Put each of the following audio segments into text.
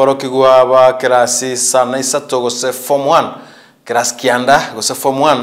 paul kigua ba kerasi sana isato gose form 1 kirasi kianda gose form 1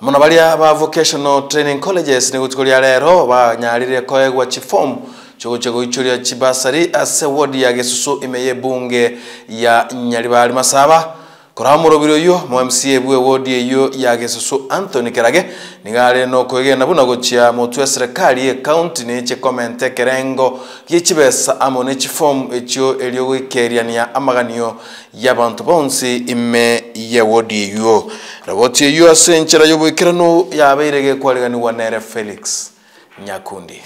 muna baria ba vocational training colleges ni gutukuria ba banyarire koegwa chiform chogochego ichuria chibasari ase wodi ya gesusu imeye bunge ya nyaribari masaba koramuro biro yo mu MCA bwe wodi yo gesusu Anthony Kerage nigare no na buna gochia motu ya serikali ya county ni che komente kerengo gichibesa amo ne chiform echo elio gikeria ya amaganio yabantu bonse ime ya wodi yo raboti yo asenchera yo bwikirano yabirege kwaligani wanere Felix Nyakundi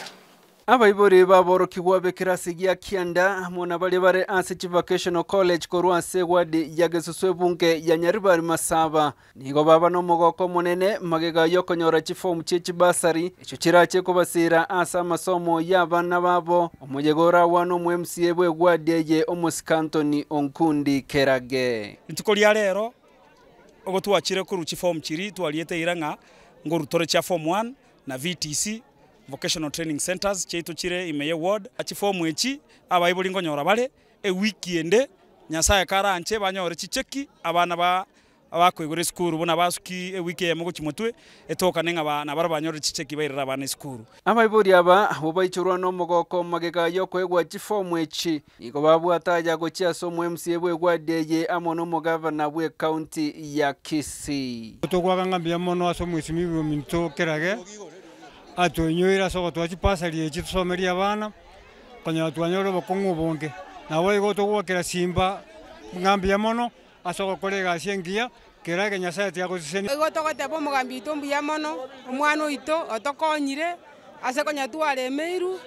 abaibori baborokiwa bekirasi gia kianda mona bari bare ase vocational college ase wadi ya gesuswe bunge ya nyaribari masaba nigo baba n'omogoko monene magega yokonyora chifomu chechibasari echo chirache kobasira ase amasomo abana babo omuyegora wa n'omwemusie bwe wadi eye omosika onkundi kerage rituko ria rero ogo twachire koruchi chifomu chiri twariete irang'a ng'orutore chia form 1 na vtc vocational training centers chaitu chire imeye ward achifomu echi abayibulingo nyora bale e wiki ende nyasaye karanche banyore chicheki abana ba abakwegura esukuru buna basuki e ewiki eyemo gochi etoka nenga ng'a abana bara banyore chicheki bayira abana esukuru abaibori aba obaichorwa na omogoko omagega ya okoegwa chifomu echi igo babwata aya gochi MC ebwe ebwegwadi eye amono na governor bwe county ya kisii tokwaga ng'ambia mono ase omoisimi bwo minto kerage atwenyoire asogo twachipasari echi tusomerie abana konyala twanyore obokong'u wai nabo igo togwakera simba ya mono ase ogokora egasi engiya kera ege nyasaye tiagosiseni igo togoteba omogambi mbi mbuya mono omwana oito otokonyire ase konya twaremeiru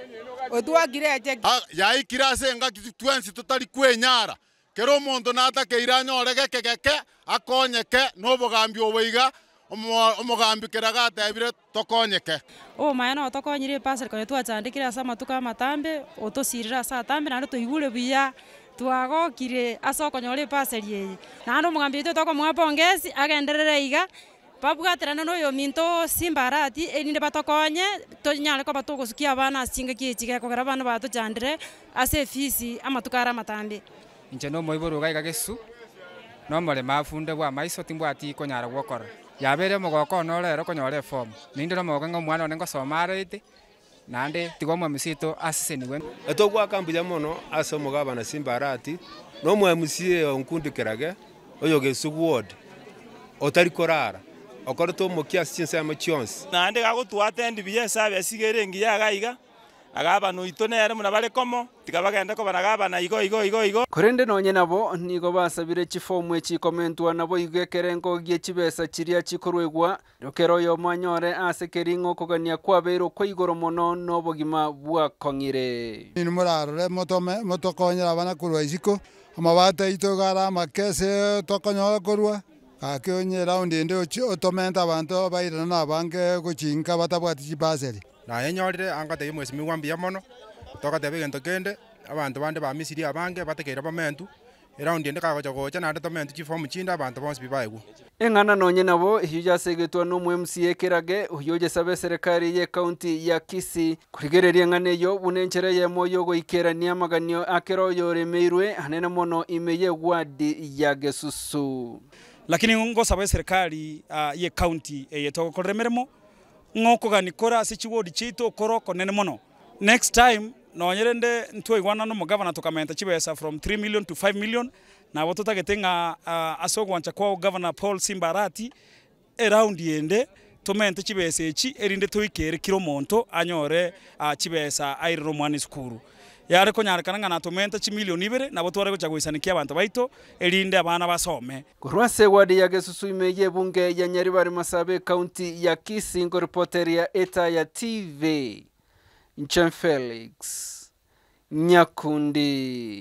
otwakire eche yaikire ase engaki twensi totari kwenyara kero omonto natakeire anyore gekegeke akonyeke na obogambi obo iga omogambi omogambikira gatebire tokonyeke uu oh, maya no tokonyire pasarikone twachandikire ase amatuko amatambe otosirire ase atambe naende toigure buya twagokire ase okonyora epasari eye naende omogambi oito tokomoa pongesi agenderere iga babwaterana na oyo minto simbarati erinde batokonye tonyare koba togosukia abana ase chingaki echi gekogera abana batochandire ase efisi amatuko are amatambe inche no omoiboruga iga gesu nomorema afunde bwa maiso timbwati ikonyara gwokora yabere omogoko ono orero okonyora efomu nainde na omogoko ng'a omwana one ngosoma aroete naende tiga omwemisi eto etogwaka mbuya mono ase omogabana simbarati na omwemisi eyo nkundikerage oyo gesugu ward otarikorara okorete omokia ase chinsemo chionsi naende gagotua endi buya esabe asigere engiya agaiga aga abana oito nere muna barekomo tiga bagende kobanaga abana igo igo igo igo kore nde nonye nabo nigo basabire chifomu echikomentwa nabo igwekere engogi echibesa chiria chikorwegwa rokero oyo omwanyore ase keringo okogania kwabeirwe kwa igoro mono na obogima bwakong'ire nini morarore motome motokonyera abana korwa isiko amabata aito iga amakese tokonyora korwa gaki onye eraundi ende otomente abanto bairana na abange gochinka batabwati chibaseri na enyorire angate imwe simi wambia mono tokate begento kende abantu bande ba misiri abange batekera bamentu eraundi ende kagochagocha naende tomentu chifomu chinde abanto bonsi bibaewu eng'ana nonye nabo iyo yasegetwa na omo mc ekerage oyo ogesaba eserekari ya ekaunti ya kisi kurigereria eng'ana eyo buna enchera yemo ya ogoikerania amaganio akero oyo oremeirwe hanene mono ime ya ewadi ya gesusu lakini ngosaba eserekari uh, ah, ya ekaunti eye togokorera emeremo nk'ukugana si ikigori chito koro konene mono next time nonyere nde ntwaigwana na mugavana tukamenta chibesa from 3 million to 5 million nabo tutagete nga uh, asogwancha kwa governor Paul Simbarati around e yende tumente chibesa echi erinde tuikere kiro monto anyore uh, chibesa airiro mwana sukuru yare kunyarikana ng'ana tumente chimilioni ibere nabo tware gochaguisanikia abanto baito erinde abana basome korwa wadi ya gesusuime bunge ya bari masabe kaunti ya ngo reporter ya eta ya tv nchen felix nyakundi